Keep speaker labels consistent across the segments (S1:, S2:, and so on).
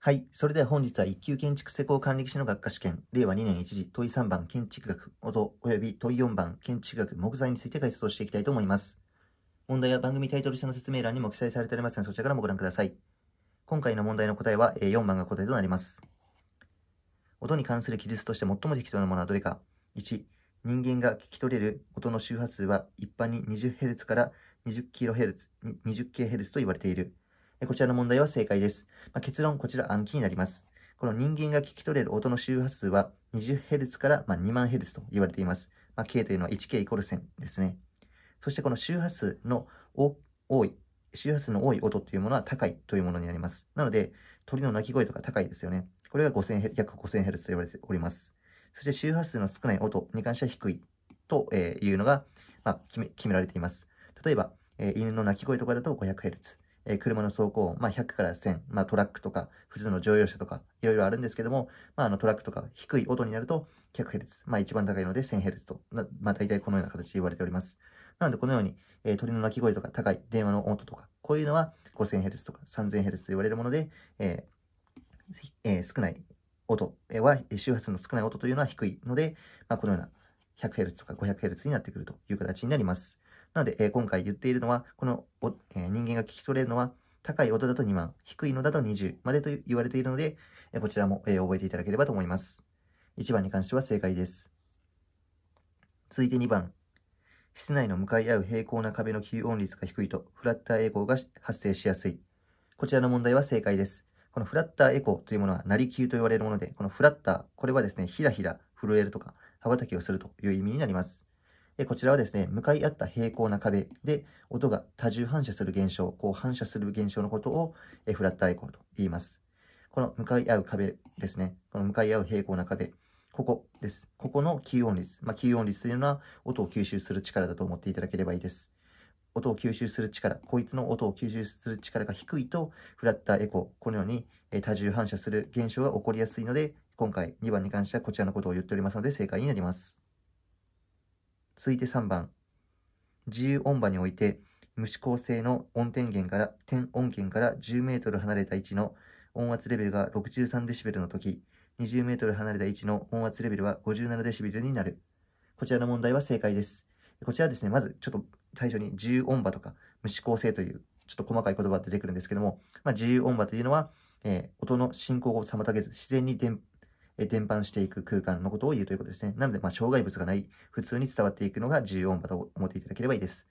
S1: はい。それでは本日は一級建築施工管理技師の学科試験、令和2年1次問い3番建築学、音、及び問い4番建築学、木材について解説をしていきたいと思います。問題は番組タイトル下の説明欄にも記載されておりますので、そちらからもご覧ください。今回の問題の答えは4番が答えとなります。音に関する記述として最も適当なものはどれか ?1、人間が聞き取れる音の周波数は一般に 20Hz から 20kHz、20kHz と言われている。こちらの問題は正解です。まあ、結論、こちら暗記になります。この人間が聞き取れる音の周波数は 20Hz から2万 Hz と言われています。まあ、K というのは 1K イコール1000ですね。そしてこの周波数の多い、周波数の多い音というものは高いというものになります。なので、鳥の鳴き声とか高いですよね。これが約 5000Hz と言われております。そして周波数の少ない音に関しては低いというのが、まあ、決められています。例えば、犬の鳴き声とかだと 500Hz。えー、車の走行音、まあ、100から1000、まあ、トラックとか、普通の乗用車とか、いろいろあるんですけども、まあ、あのトラックとか低い音になると 100Hz、まあ、一番高いので 1000Hz と、まあ、大体このような形で言われております。なので、このように、えー、鳥の鳴き声とか高い電話の音とか、こういうのは 5000Hz とか 3000Hz と言われるもので、えー、えー、少ない音は、周波数の少ない音というのは低いので、まあ、このような 100Hz とか 500Hz になってくるという形になります。なので、えー、今回言っているのは、この、えー、人間が聞き取れるのは、高い音だと2万、低いのだと20までと言われているので、えー、こちらも、え覚えていただければと思います。1番に関しては正解です。続いて2番。室内の向かい合う平行な壁の吸音率が低いと、フラッターエコーが発生しやすい。こちらの問題は正解です。このフラッターエコーというものは、なり球と言われるもので、このフラッター、これはですね、ひらひら震えるとか、羽ばたきをするという意味になります。こちらはですね、向かい合った平行な壁で音が多重反射する現象、こう反射する現象のことをフラットアイコンと言います。この向かい合う壁ですね。この向かい合う平行な壁。ここです。ここの吸音率。まあ、吸音率というのは音を吸収する力だと思っていただければいいです。音を吸収する力、こいつの音を吸収する力が低いと、フラッターエコー、このように多重反射する現象が起こりやすいので、今回2番に関してはこちらのことを言っておりますので正解になります。続いて3番。自由音場において、無指向性の音点源から、点音源から10メートル離れた位置の音圧レベルが63デシベルの時、20メートル離れた位置の音圧レベルは57デシベルになる。こちらの問題は正解です。こちらですね、まずちょっと最初に自由音場とか無指向性というちょっと細かい言葉が出てくるんですけども、まあ、自由音場というのは、えー、音の進行を妨げず自然に伝え伝播していく空間のことを言うということですね。なので、まあ、障害物がない、普通に伝わっていくのが重要音波と思っていただければいいです。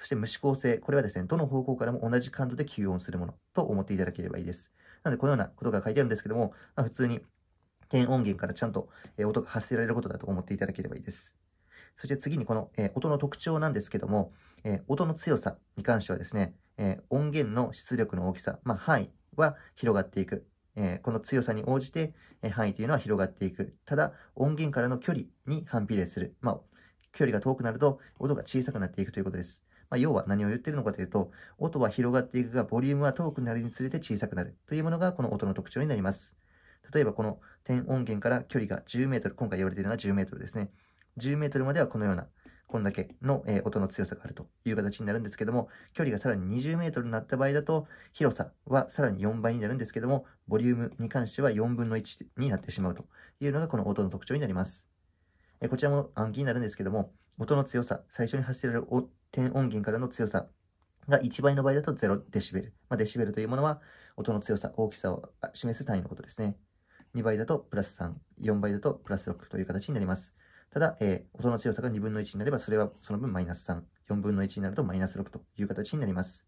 S1: そして無指向性。これはですね、どの方向からも同じ感度で吸音するものと思っていただければいいです。なので、このようなことが書いてあるんですけども、まあ、普通に低音源からちゃんと音が発せられることだと思っていただければいいです。そして次にこの、え音の特徴なんですけども、え音の強さに関してはですね、え音源の出力の大きさ、まあ、範囲は広がっていく。えー、この強さに応じて、えー、範囲というのは広がっていく。ただ、音源からの距離に反比例する。まあ、距離が遠くなると、音が小さくなっていくということです。まあ、要は何を言ってるのかというと、音は広がっていくが、ボリュームは遠くなるにつれて小さくなるというものが、この音の特徴になります。例えば、この点音源から距離が10メートル、今回言われているのは10メートルですね。10メートルまではこのようなこんだけの、え音の強さがあるという形になるんですけども、距離がさらに20メートルになった場合だと、広さはさらに4倍になるんですけども、ボリュームに関しては4分の1になってしまうというのがこの音の特徴になります。えこちらも暗記になるんですけども、音の強さ、最初に発せられる点音源からの強さが1倍の場合だと0デシベル。まあ、デシベルというものは音の強さ、大きさを示す単位のことですね。2倍だとプラス3、4倍だとプラス6という形になります。ただ、えー、音の強さが2分の1になれば、それはその分マイナス3、4分の1になるとマイナス6という形になります。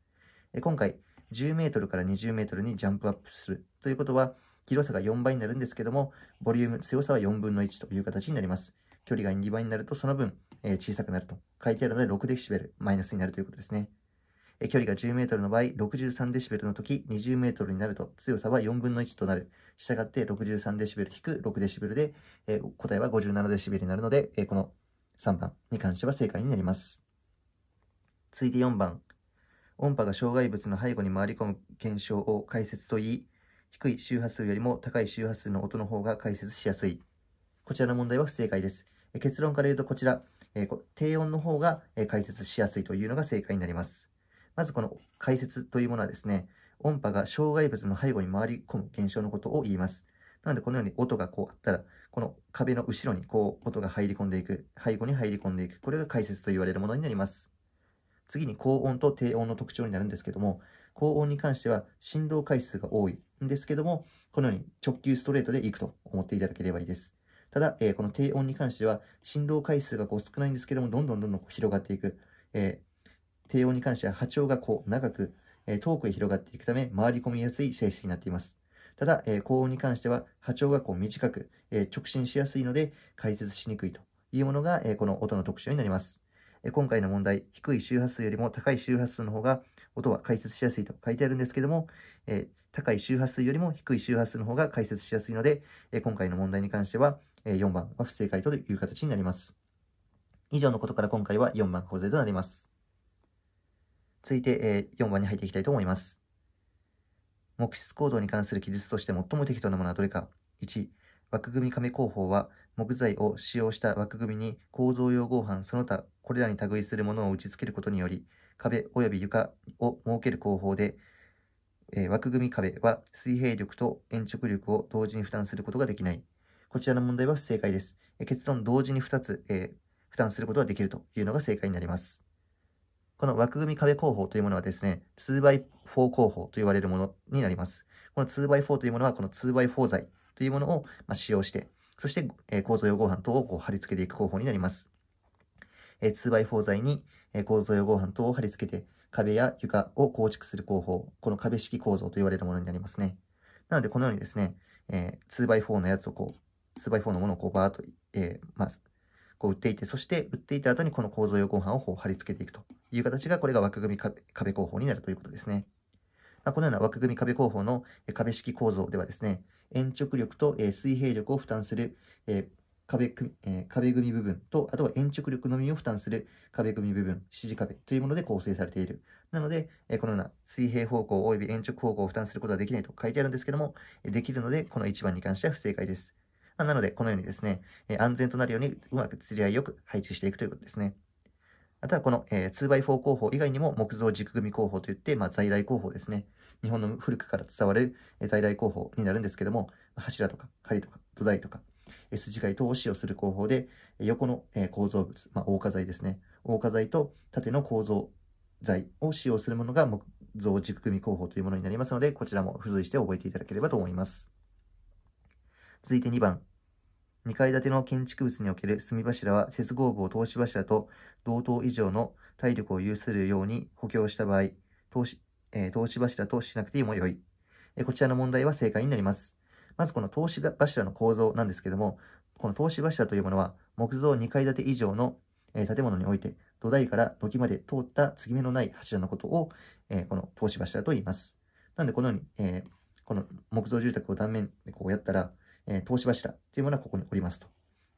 S1: えー、今回、10メートルから20メートルにジャンプアップするということは、広さが4倍になるんですけども、ボリューム、強さは4分の1という形になります。距離が2倍になると、その分、えー、小さくなると。書いてあるので、6デシベル、マイナスになるということですね。距離が 10m の場合、63dB の時、20m になると強さは4分の1となる。したがって 63dB-6dB で、え答えは 57dB になるので、えこの3番に関しては正解になります。続いて4番。音波が障害物の背後に回り込む検証を解説といい、低い周波数よりも高い周波数の音の方が解説しやすい。こちらの問題は不正解です。結論から言うとこちら、え低音の方が解説しやすいというのが正解になります。まずこの解説というものはですね、音波が障害物の背後に回り込む現象のことを言います。なので、このように音がこうあったら、この壁の後ろにこう音が入り込んでいく、背後に入り込んでいく、これが解説と言われるものになります。次に高音と低音の特徴になるんですけども、高音に関しては振動回数が多いんですけども、このように直球ストレートでいくと思っていただければいいです。ただ、えー、この低音に関しては振動回数がこう少ないんですけども、どんどんどんどん広がっていく、えー低音に関しては波長がこう長く、え遠くへ広がっていくため回り込みやすい性質になっています。ただ、え高音に関しては波長がこう短く、え直進しやすいので解説しにくいというものが、えこの音の特徴になります。え今回の問題、低い周波数よりも高い周波数の方が音は解説しやすいと書いてあるんですけども、え高い周波数よりも低い周波数の方が解説しやすいので、え今回の問題に関しては、え4番は不正解という形になります。以上のことから今回は4番ここでとなります。続いて、えー、4番に入っていきたいと思います。目質構造に関する記述として最も適当なものはどれか。1、枠組み亀工法は、木材を使用した枠組みに構造用合板その他、これらに類するものを打ち付けることにより、壁及び床を設ける工法で、えー、枠組み壁は水平力と延直力を同時に負担することができない。こちらの問題は不正解です。えー、結論同時に2つ、えー、負担することができるというのが正解になります。この枠組み壁工法というものはですね、2x4 工法と言われるものになります。この 2x4 というものは、この 2x4 材というものをま使用して、そして、え構造用合板等をこう貼り付けていく工法になります。え 2x4 材に、え構造用合板等を貼り付けて、壁や床を構築する工法、この壁式構造と言われるものになりますね。なので、このようにですね、え 2x4 のやつをこう、2x4 のものをこうバーっと、えー、まあ、こう売っていて、そして売っていた後にこの構造横半を貼り付けていくという形が、これが枠組み壁工法になるということですね。まあ、このような枠組み壁工法の壁式構造ではですね、延直力と水平力を負担する壁壁組部分と、あとは延直力のみを負担する壁組み部分、支持壁というもので構成されている。なので、このような水平方向及び延直方向を負担することはできないと書いてあるんですけども、できるので、この1番に関しては不正解です。まあ、なので、このようにですね、え安全となるようにうまく釣り合いよく配置していくということですね。あとはこの、え 2x4 工法以外にも木造軸組工法といって、まあ、在来工法ですね。日本の古くから伝わる、え在来工法になるんですけども、柱とか針とか土台とか、S 字街等を使用する工法で、横の、え構造物、まあ、黄化材ですね。桜花材と縦の構造材を使用するものが木造軸組工法というものになりますので、こちらも付随して覚えていただければと思います。続いて2番、2階建ての建築物における炭柱は接合部を投資柱と同等以上の体力を有するように補強した場合、投資,、えー、投資柱としなくても良い、えー、こちらの問題は正解になります。まずこの投資柱の構造なんですけども、この投資柱というものは木造2階建て以上の、えー、建物において土台から土器まで通った継ぎ目のない柱のことを、えー、この投資柱と言います。なのでこのように、えー、この木造住宅を断面でこうやったら、え投資柱というものはここにおりますと。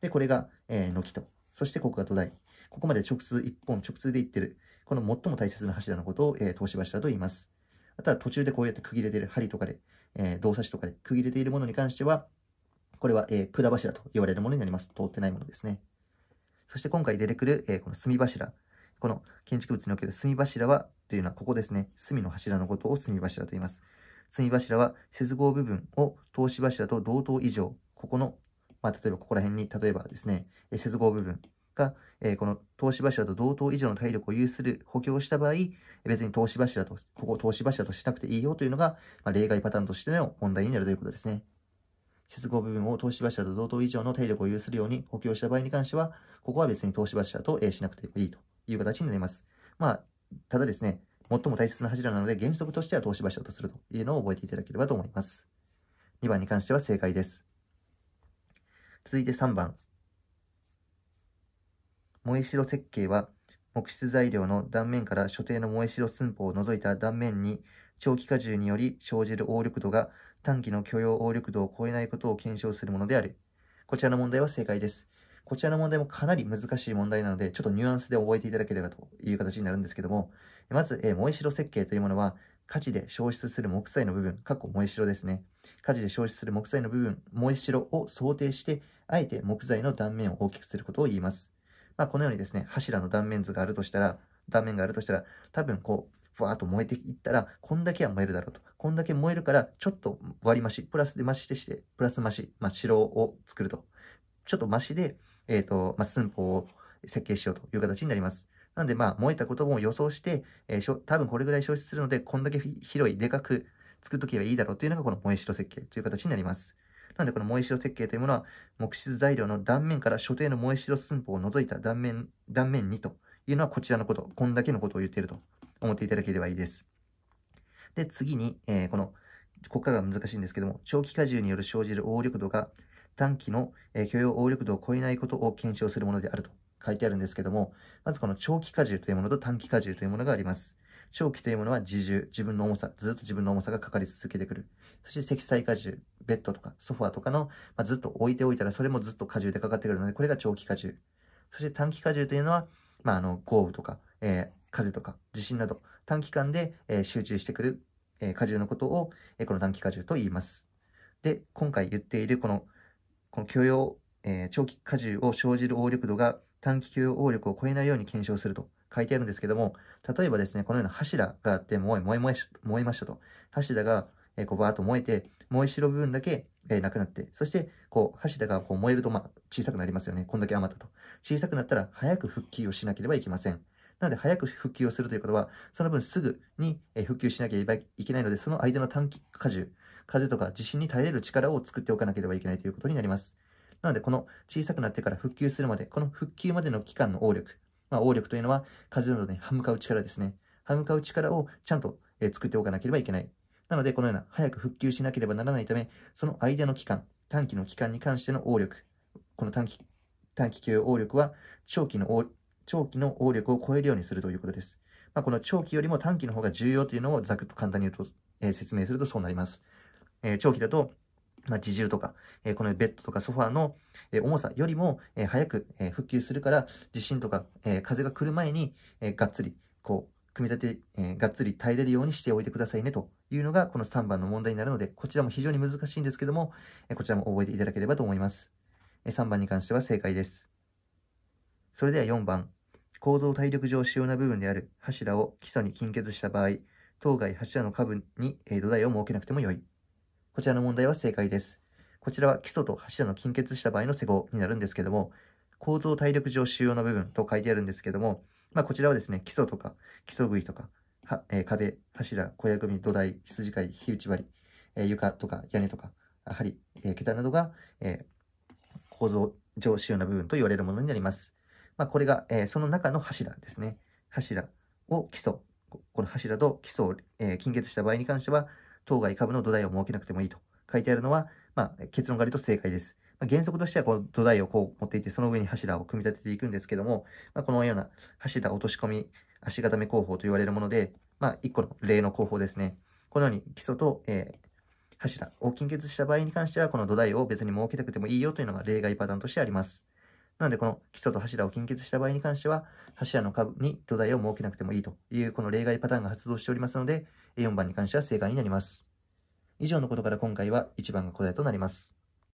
S1: で、これが、え軒と。そしてここが土台。ここまで直通1本、直通でいってる。この最も大切な柱のことを、え投資柱と言います。あとは途中でこうやって区切れている針とかで、え動作詞とかで区切れているものに関しては、これは、え管柱と言われるものになります。通ってないものですね。そして今回出てくる、えこの墨柱。この建築物における墨柱は、というのはここですね。隅の柱のことを墨柱と言います。隅柱は接合部分を投資柱と同等以上、ここの、まあ、例えばここら辺に、例えばですね、接合部分が、えー、この投資柱と同等以上の体力を有する補強した場合、別に投資柱と、ここを投資柱としなくていいよというのが、まあ、例外パターンとしての問題になるということですね。接合部分を投資柱と同等以上の体力を有するように補強した場合に関しては、ここは別に投資柱と、えー、しなくていいという形になります。まあ、ただですね、最も大切な柱なので原則としては投資柱とするというのを覚えていただければと思います。2番に関しては正解です。続いて3番。燃え代設計は、木質材料の断面から所定の燃え代寸法を除いた断面に長期荷重により生じる応力度が短期の許容応力度を超えないことを検証するものである。こちらの問題は正解です。こちらの問題もかなり難しい問題なので、ちょっとニュアンスで覚えていただければという形になるんですけども、まず、えー、燃えしろ設計というものは、火事で消失する木材の部分、過去燃えしろですね。火事で消失する木材の部分、燃えしろを想定して、あえて木材の断面を大きくすることを言います。まあ、このようにですね、柱の断面図があるとしたら、断面があるとしたら、多分こう、ふわーっと燃えていったら、こんだけは燃えるだろうと。こんだけ燃えるから、ちょっと割り増し、プラスで増してして、プラス増し、まあ、城を作ると。ちょっと増しで、えっ、ー、と、まあ、寸法を設計しようという形になります。なんで、まあ、燃えたことも予想して、えー、しょ多分これぐらい消失するので、こんだけ広い、でかく作っとけばいいだろうというのが、この燃えしろ設計という形になります。なので、この燃えしろ設計というものは、木質材料の断面から所定の燃えしろ寸法を除いた断面、断面にというのは、こちらのこと、こんだけのことを言っていると思っていただければいいです。で、次に、えー、この、ここからが難しいんですけども、長期荷重による生じる応力度が、短期の許容応力度を超えないことを検証するものであると書いてあるんですけども、まずこの長期荷重というものと短期荷重というものがあります。長期というものは自重、自分の重さ、ずっと自分の重さがかかり続けてくる。そして積載荷重、ベッドとかソファーとかの、まあ、ずっと置いておいたらそれもずっと荷重でかかってくるので、これが長期荷重。そして短期荷重というのは、まあ、あの、豪雨とか、えー、風とか地震など、短期間で、えー、集中してくる、えー、荷重のことを、えこの短期荷重と言います。で、今回言っているこのこの許容、えー、長期荷重を生じる応力度が短期許容応力を超えないように検証すると書いてあるんですけども、例えばですね、このような柱があって、燃え、燃え、燃え燃えましたと。柱が、えー、こう、バーっと燃えて、燃えしろ部分だけ、えー、なくなって、そして、こう、柱がこう燃えると、まあ、小さくなりますよね。こんだけ余ったと。小さくなったら、早く復旧をしなければいけません。なので、早く復旧をするということは、その分すぐに復旧しなければいけないので、その間の短期荷重、風とか地震に耐えれる力を作っておかなければいけないということになります。なので、この小さくなってから復旧するまで、この復旧までの期間の応力、まあ、応力というのは風などに歯向かう力ですね。歯向かう力をちゃんと、え作っておかなければいけない。なので、このような早く復旧しなければならないため、その間の期間、短期の期間に関しての応力、この短期、短期給与応力は長期の応、長期の応力を超えるようにするということです。まあ、この長期よりも短期の方が重要というのをざくっと簡単に言うと、えー、説明するとそうなります。え長期だと、まあ、自重とか、えこのベッドとかソファーの、え重さよりも、え早く、え復旧するから、地震とか、え風が来る前に、えがっつり、こう、組み立て、えがっつり耐えれるようにしておいてくださいねというのが、この3番の問題になるので、こちらも非常に難しいんですけども、えこちらも覚えていただければと思います。え3番に関しては正解です。それでは4番。構造体力上主要な部分である柱を基礎に近結した場合、当該柱の下部に土台を設けなくてもよい。こちらの問題は正解です。こちらは基礎と柱の近結した場合の施工になるんですけども、構造体力上主要な部分と書いてあるんですけども、まあ、こちらはですね、基礎とか、基礎位とか、はえー、壁、柱、小屋組、土台、羊飼い、火打ち針、えー、床とか屋根とか、針、えー、桁などが、え構造上主要な部分と言われるものになります。まあ、これが、えその中の柱ですね。柱を基礎。この柱と基礎を、え近結した場合に関しては、当該株の土台を設けなくてもいいと書いてあるのは、まあ、結論があると正解です。まあ、原則としてはこう土台をこう持っていて、その上に柱を組み立てていくんですけども、まあ、このような柱落とし込み、足固め工法と言われるもので、まあ、1個の例の工法ですね。このように基礎と、えー、柱を金欠した場合に関しては、この土台を別に設けなくてもいいよというのが例外パターンとしてあります。なので、この基礎と柱を金欠した場合に関しては、柱の下部に土台を設けなくてもいいという、この例外パターンが発動しておりますので、4番に関しては正解になります。以上のことから今回は1番が答えとなります。